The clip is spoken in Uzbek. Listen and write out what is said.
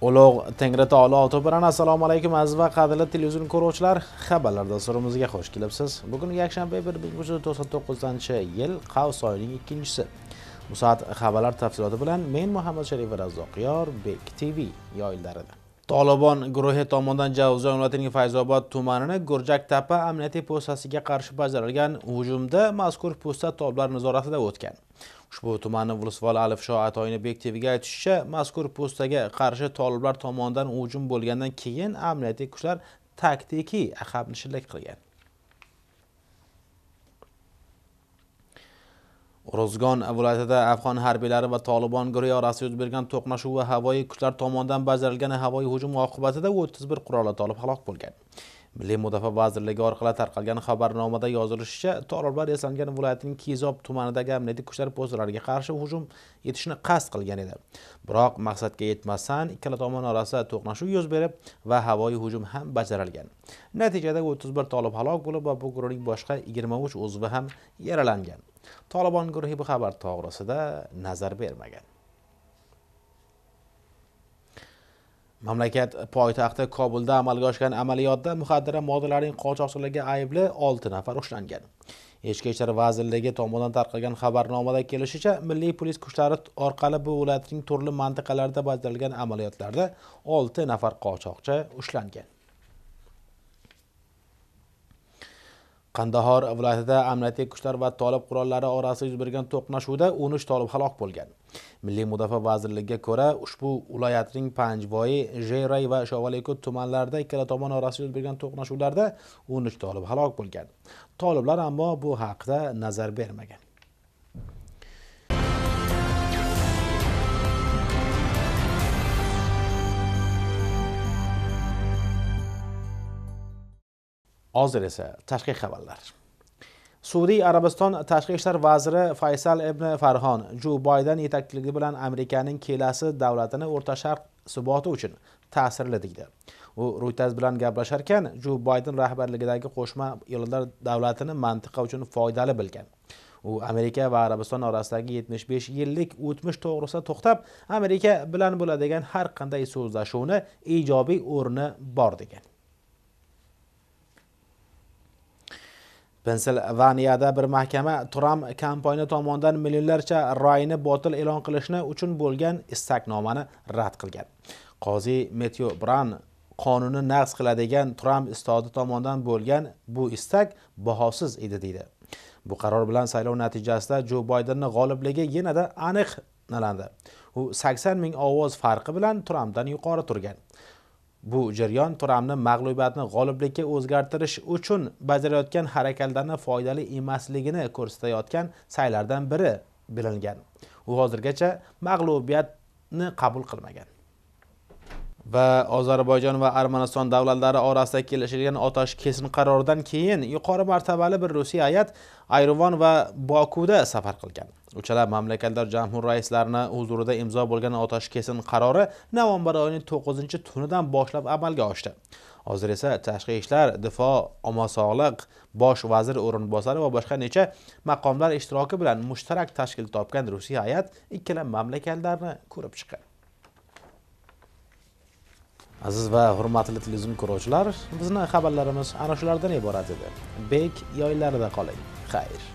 ulug' tengri taolo otoparan assalomu alaykum aziz va qadrli televizion ko'ruvchilar xabarlar dasturimizga xush kelibsiz bugun yakshanba bir ming uch yuz to'qson to'qqizinchi yil qavs oyining ikkinchisi bu soat xabarlar tafsiloti bilan men muhammad sharif razzoqiyor bek tv yoyillarida tolibon guruhi tomonidan javzo viloyatining fayzobod tumanini gurjak tepa amniyati postasiga qarshi bajarilgan hujumda mazkur posta toblar nazoratida o'tgan ushbu tumanni vilisvoli alif sho atoynibek tvga aytishicha mazkur postaga qarshi toliblar tomonidan hujum bo'lgandan keyin amniyati kuchlar taktikiy axab qilgan Rozgon viloyatida afg'on harbiylari va Taliban guruhi orasida yuz bergan to'qnashuv va havoyi kuchlar tomonidan bajarilgan havoyi hujum oqibatida 31 qurolli tolib halok bo'lgan. Milliy mudofaa vazirligi orqali tarqalgan xabarnomada yozilishicha, toliblar eslangan viloyatning Kizob tumanidagi amniyat kuchlar postlariga qarshi hujum etishni qasd qilgan edi. Biroq maqsadga yetmasdan ikkala tomon orasida to'qnashuv yuz berib va havoyi hujum ham bajarilgan. Natijada 31 tolib halok bo'lib va bu guruhning boshqa 23 uzvi ham yaralangan. tolibon guruhi bu xabar to'g'risida nazar bermagan mamlakat poytaxti kobulda amalga oshgan amaliyotda muxaddara moddalarning qochoqchiligi aybli olti nafar ushlangan ichki ishlar vazirligi tomonidan tarqalgan xabarnomada kelishicha milliy politsiya kuchlari orqali bu viloyatning turli mintaqalarida bajarilgan amaliyotlarda olti nafar qochoqchi ushlangan qandahor viloyatida amniyatiy kuchlar va tolib qurollari orasida yuz bergan to'qnashuvda o'n uch tolib halok bo'lgan milliy mudofaa vazirligiga ko'ra ushbu viloyatning panjvoyi jeyray va shovalikut tumanlarida ikkala tomon orasida yuz bergan to'qnashuvlarda o'n uch tolib halok bo'lgan toliblar ammo bu haqida nazar bermagan hozir esa tashqi xabarlar sudiy arabiston tashqi ishlar vaziri faysal ibn farhon ju bayden yetakchiligi bilan amerikaning kelasi davlatini o'rta sharq suboti uchun ta'sirli deydi u reuters bilan gaplashar ekan Ju bayden rahbarligidagi qo'shma yo'llar davlatini mantiqa uchun foydali bilgan u amerika va arabiston orasidagi 75 yillik o'tmish to'g'risida to'xtab amerika bilan bo'ladigan har qanday so'zlashuvni ijobiy o'rni bor degan pensilvaniyada bir mahkama tramp kompaniya tomonidan millionlarcha rayni botil e'lon qilishni uchun bo'lgan istaknomani rad qilgan qozi metyo bran qonunni naqs qiladigan tramp istodi tomonidan bo'lgan bu istak bahosiz edi deydi bu qaror bilan saylov natijasida jo baydenni g'olibligi yanada aniqlandi u sakson ming ovoz farqi bilan trampdan yuqori turgan bu jarayon turamni mag'lubiyatni g'oliblikka o'zgartirish uchun bajarayotgan harakatlarni foydali emasligini ko'rsatayotgan saylardan biri bilingan u hozirgacha mag'lubiyatni qabul qilmagan va ozarbayjon va armaniston davlatlari orasida kelishilgan otash kesin qarordan keyin yuqori martabali bir rusiy hay'at ayrovon va bokuda safar qilgan uchala mamlakatlar jamhur raislarini huzurida imzo bo'lgan otash kesin qarori novembar oyining to'qqizinchi tunidan boshlab amalga oshdi hozir esa tashqi ishlar difo omo sog'liq bosh vazir o'rinbosari va boshqa necha maqomlar ishtiroki bilan mushtarak tashkil topgan rusiya hay'at ikkala mamlakatlarni ko'rib chiqqan aziz va hurmatli televizion ko'ruvchilar bizni xabarlarimiz ana shulardan iborat edi bek yoylarida qoling xayr